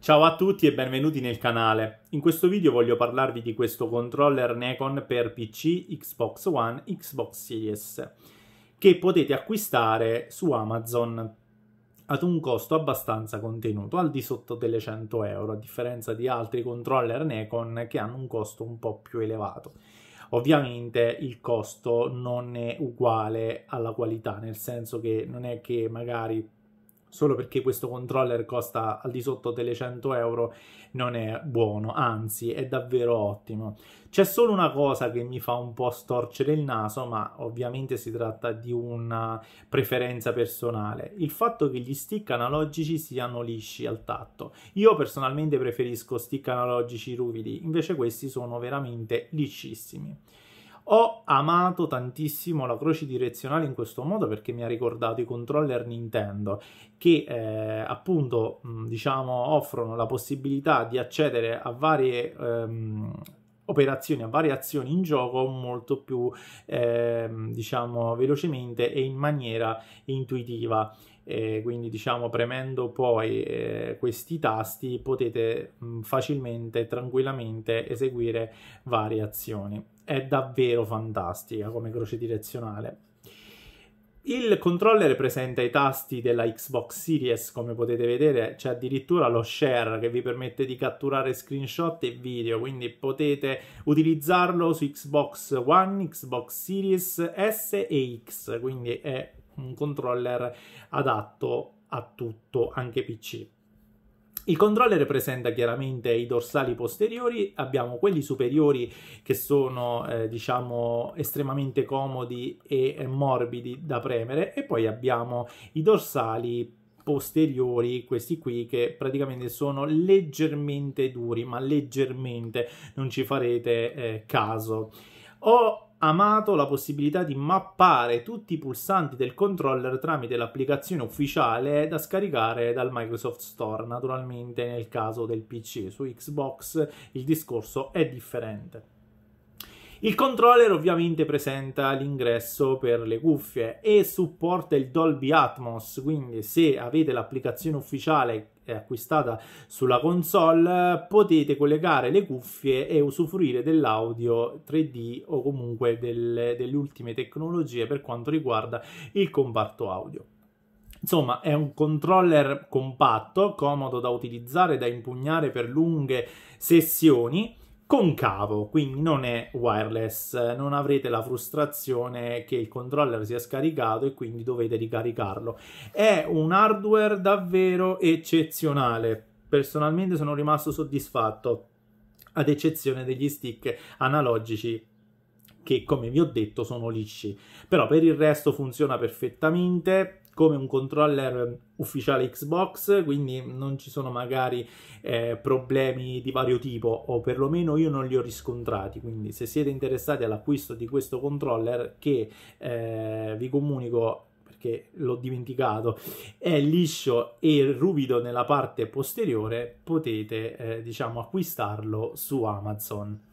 Ciao a tutti e benvenuti nel canale. In questo video voglio parlarvi di questo controller Nikon per PC, Xbox One, Xbox Series che potete acquistare su Amazon ad un costo abbastanza contenuto, al di sotto delle 100 euro, a differenza di altri controller Nikon che hanno un costo un po' più elevato. Ovviamente il costo non è uguale alla qualità, nel senso che non è che magari solo perché questo controller costa al di sotto delle 100 euro non è buono, anzi è davvero ottimo. C'è solo una cosa che mi fa un po' storcere il naso, ma ovviamente si tratta di una preferenza personale, il fatto che gli stick analogici siano lisci al tatto. Io personalmente preferisco stick analogici ruvidi, invece questi sono veramente liscissimi. Ho amato tantissimo la croce direzionale in questo modo perché mi ha ricordato i controller Nintendo che eh, appunto diciamo offrono la possibilità di accedere a varie ehm, operazioni, a varie azioni in gioco molto più eh, diciamo velocemente e in maniera intuitiva. E quindi diciamo premendo poi eh, questi tasti potete mh, facilmente, tranquillamente eseguire varie azioni è davvero fantastica come croce direzionale. Il controller presenta i tasti della Xbox Series, come potete vedere, c'è addirittura lo share che vi permette di catturare screenshot e video, quindi potete utilizzarlo su Xbox One, Xbox Series S e X, quindi è un controller adatto a tutto, anche PC. Il controller presenta chiaramente i dorsali posteriori, abbiamo quelli superiori che sono eh, diciamo estremamente comodi e eh, morbidi da premere e poi abbiamo i dorsali posteriori, questi qui che praticamente sono leggermente duri, ma leggermente non ci farete eh, caso. Ho amato la possibilità di mappare tutti i pulsanti del controller tramite l'applicazione ufficiale da scaricare dal Microsoft Store. Naturalmente nel caso del PC su Xbox il discorso è differente. Il controller ovviamente presenta l'ingresso per le cuffie e supporta il Dolby Atmos, quindi se avete l'applicazione ufficiale acquistata sulla console potete collegare le cuffie e usufruire dell'audio 3D o comunque delle, delle ultime tecnologie per quanto riguarda il comparto audio. Insomma, è un controller compatto, comodo da utilizzare, e da impugnare per lunghe sessioni concavo, quindi non è wireless, non avrete la frustrazione che il controller sia scaricato e quindi dovete ricaricarlo. È un hardware davvero eccezionale. Personalmente sono rimasto soddisfatto, ad eccezione degli stick analogici che come vi ho detto sono lisci, però per il resto funziona perfettamente come un controller ufficiale Xbox, quindi non ci sono magari eh, problemi di vario tipo o perlomeno io non li ho riscontrati, quindi se siete interessati all'acquisto di questo controller che eh, vi comunico perché l'ho dimenticato, è liscio e ruvido nella parte posteriore, potete eh, diciamo acquistarlo su Amazon.